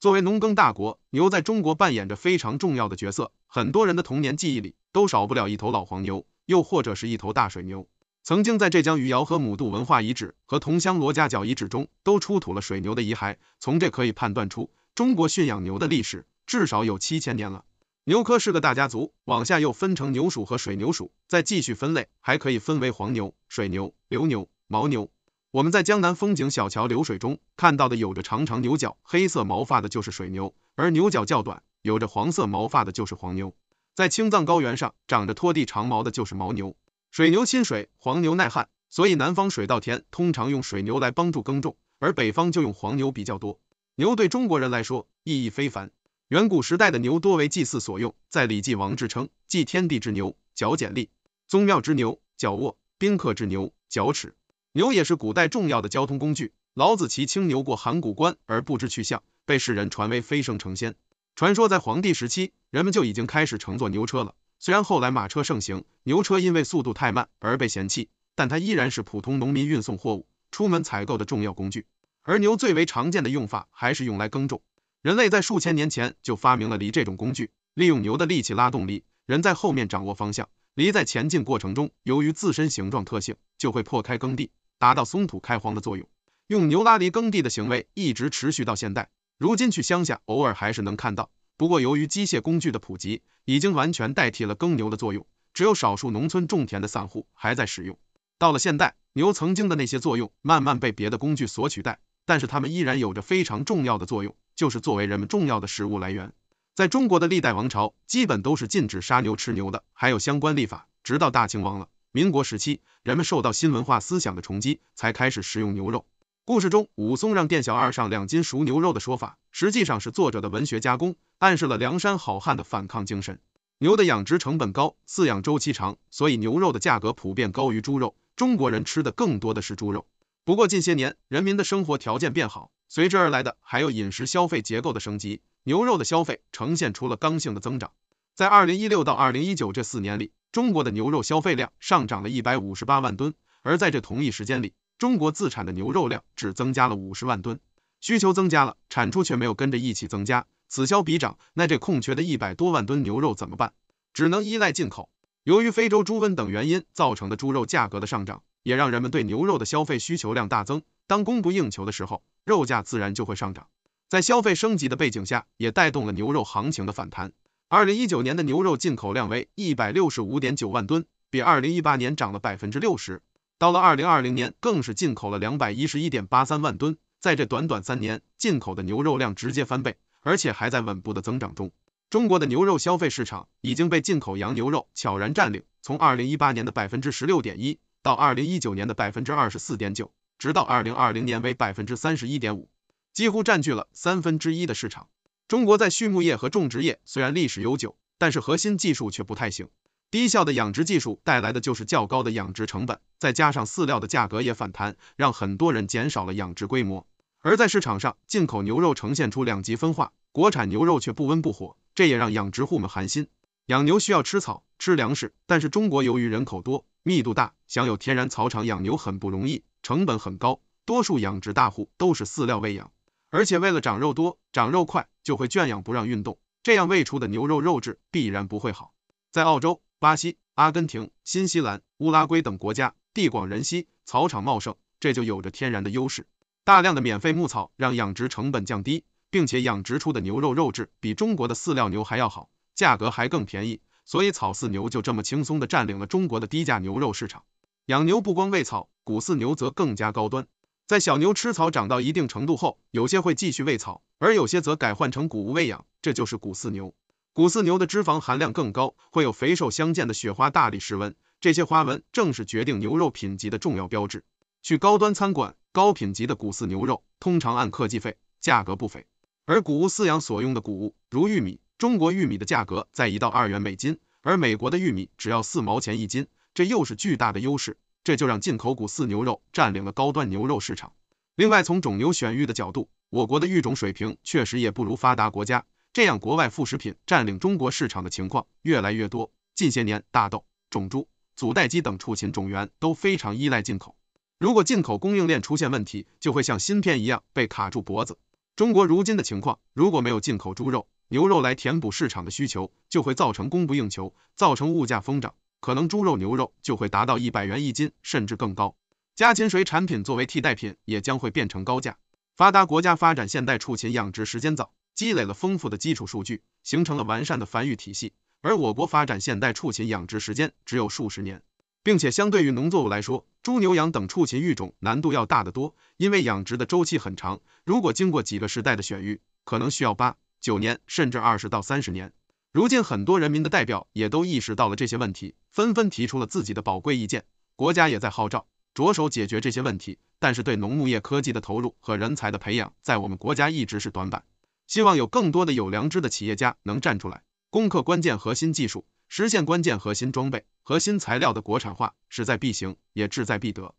作为农耕大国，牛在中国扮演着非常重要的角色。很多人的童年记忆里，都少不了一头老黄牛，又或者是一头大水牛。曾经在浙江余姚和母渡文化遗址和桐乡罗家角遗址中，都出土了水牛的遗骸。从这可以判断出，中国驯养牛的历史至少有七千年了。牛科是个大家族，往下又分成牛属和水牛属，再继续分类，还可以分为黄牛、水牛、瘤牛、牦牛。我们在江南风景小桥流水中看到的，有着长长牛角、黑色毛发的，就是水牛；而牛角较短、有着黄色毛发的，就是黄牛。在青藏高原上，长着拖地长毛的，就是牦牛。水牛亲水，黄牛耐旱，所以南方水稻田通常用水牛来帮助耕种，而北方就用黄牛比较多。牛对中国人来说意义非凡，远古时代的牛多为祭祀所用，在《礼记·王志》称，祭天地之牛，角简历、宗庙之牛，角卧；宾客之牛，角齿。牛也是古代重要的交通工具，老子骑青牛过函谷关而不知去向，被世人传为飞升成仙。传说在黄帝时期，人们就已经开始乘坐牛车了。虽然后来马车盛行，牛车因为速度太慢而被嫌弃，但它依然是普通农民运送货物、出门采购的重要工具。而牛最为常见的用法还是用来耕种。人类在数千年前就发明了犁这种工具，利用牛的力气拉动力，人在后面掌握方向，犁在前进过程中，由于自身形状特性，就会破开耕地。达到松土开荒的作用，用牛拉犁耕地的行为一直持续到现代，如今去乡下偶尔还是能看到。不过由于机械工具的普及，已经完全代替了耕牛的作用，只有少数农村种田的散户还在使用。到了现代，牛曾经的那些作用慢慢被别的工具所取代，但是它们依然有着非常重要的作用，就是作为人们重要的食物来源。在中国的历代王朝，基本都是禁止杀牛吃牛的，还有相关立法，直到大清亡了。民国时期，人们受到新文化思想的冲击，才开始食用牛肉。故事中武松让店小二上两斤熟牛肉的说法，实际上是作者的文学加工，暗示了梁山好汉的反抗精神。牛的养殖成本高，饲养周期长，所以牛肉的价格普遍高于猪肉。中国人吃的更多的是猪肉。不过近些年，人民的生活条件变好，随之而来的还有饮食消费结构的升级，牛肉的消费呈现出了刚性的增长。在二零一六到二零一九这四年里。中国的牛肉消费量上涨了一百五十八万吨，而在这同一时间里，中国自产的牛肉量只增加了五十万吨。需求增加了，产出却没有跟着一起增加，此消彼长，那这空缺的一百多万吨牛肉怎么办？只能依赖进口。由于非洲猪瘟等原因造成的猪肉价格的上涨，也让人们对牛肉的消费需求量大增。当供不应求的时候，肉价自然就会上涨。在消费升级的背景下，也带动了牛肉行情的反弹。二零一九年的牛肉进口量为一百六十五点九万吨，比二零一八年涨了百分之六十。到了二零二零年，更是进口了两百一十一点八三万吨，在这短短三年，进口的牛肉量直接翻倍，而且还在稳步的增长中。中国的牛肉消费市场已经被进口洋牛肉悄然占领，从二零一八年的百分之十六点一，到二零一九年的百分之二十四点九，直到二零二零年为百分之三十一点五，几乎占据了三分之一的市场。中国在畜牧业和种植业虽然历史悠久，但是核心技术却不太行。低效的养殖技术带来的就是较高的养殖成本，再加上饲料的价格也反弹，让很多人减少了养殖规模。而在市场上，进口牛肉呈现出两极分化，国产牛肉却不温不火，这也让养殖户们寒心。养牛需要吃草、吃粮食，但是中国由于人口多、密度大，想有天然草场养牛很不容易，成本很高，多数养殖大户都是饲料喂养。而且为了长肉多、长肉快，就会圈养不让运动，这样喂出的牛肉肉质必然不会好。在澳洲、巴西、阿根廷、新西兰、乌拉圭等国家，地广人稀，草场茂盛，这就有着天然的优势，大量的免费牧草让养殖成本降低，并且养殖出的牛肉肉质比中国的饲料牛还要好，价格还更便宜，所以草饲牛就这么轻松的占领了中国的低价牛肉市场。养牛不光喂草，谷饲牛则更加高端。在小牛吃草长到一定程度后，有些会继续喂草，而有些则改换成谷物喂养，这就是谷饲牛。谷饲牛的脂肪含量更高，会有肥瘦相间的雪花大理石纹，这些花纹正是决定牛肉品级的重要标志。去高端餐馆，高品级的谷饲牛肉通常按克计费，价格不菲。而谷物饲养所用的谷物，如玉米，中国玉米的价格在一到二元每斤，而美国的玉米只要四毛钱一斤，这又是巨大的优势。这就让进口谷饲牛肉占领了高端牛肉市场。另外，从种牛选育的角度，我国的育种水平确实也不如发达国家，这样国外副食品占领中国市场的情况越来越多。近些年，大豆、种猪、祖代鸡等畜禽种源都非常依赖进口，如果进口供应链出现问题，就会像芯片一样被卡住脖子。中国如今的情况，如果没有进口猪肉、牛肉来填补市场的需求，就会造成供不应求，造成物价疯涨。可能猪肉、牛肉就会达到一百元一斤，甚至更高。家禽水产品作为替代品，也将会变成高价。发达国家发展现代畜禽养殖时间早，积累了丰富的基础数据，形成了完善的繁育体系。而我国发展现代畜禽养殖时间只有数十年，并且相对于农作物来说，猪、牛、羊等畜禽育种难度要大得多，因为养殖的周期很长，如果经过几个时代的选育，可能需要八、九年，甚至二十到三十年。如今，很多人民的代表也都意识到了这些问题，纷纷提出了自己的宝贵意见。国家也在号召着手解决这些问题，但是对农牧业科技的投入和人才的培养，在我们国家一直是短板。希望有更多的有良知的企业家能站出来，攻克关键核心技术，实现关键核心装备、核心材料的国产化，势在必行，也志在必得。